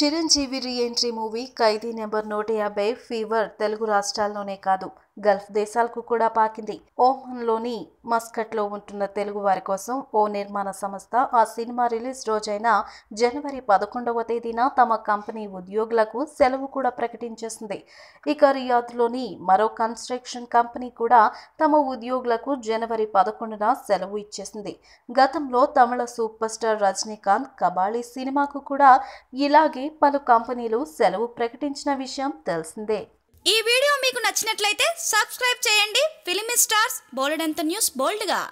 Chiranjeevi reentry movie Khaidi number నూట యాభై fever Telugu రాష్ట్రాల్లోనే కాదు గల్ఫ్ దేశాలకు కూడా పాకింది మస్కట్ మస్కట్లో ఉంటున్న తెలుగు వారి కోసం ఓ నిర్మాణ సంస్థ ఆ సినిమా రిలీజ్ రోజైన జనవరి పదకొండవ తేదీన తమ కంపెనీ ఉద్యోగులకు సెలవు కూడా ప్రకటించేసింది ఇక లోని మరో కన్స్ట్రక్షన్ కంపెనీ కూడా తమ ఉద్యోగులకు జనవరి పదకొండున సెలవు ఇచ్చేసింది గతంలో తమిళ సూపర్ స్టార్ రజనీకాంత్ కబాళీ సినిమాకు కూడా ఇలాగే పలు కంపెనీలు సెలవు ప్రకటించిన విషయం తెలిసిందే ఈ వీడియో మీకు నచ్చినట్లయితే సబ్స్క్రైబ్ చేయండి ఫిలిమి స్టార్స్ బోల్డ్ ఎంత న్యూస్ బోల్డ్గా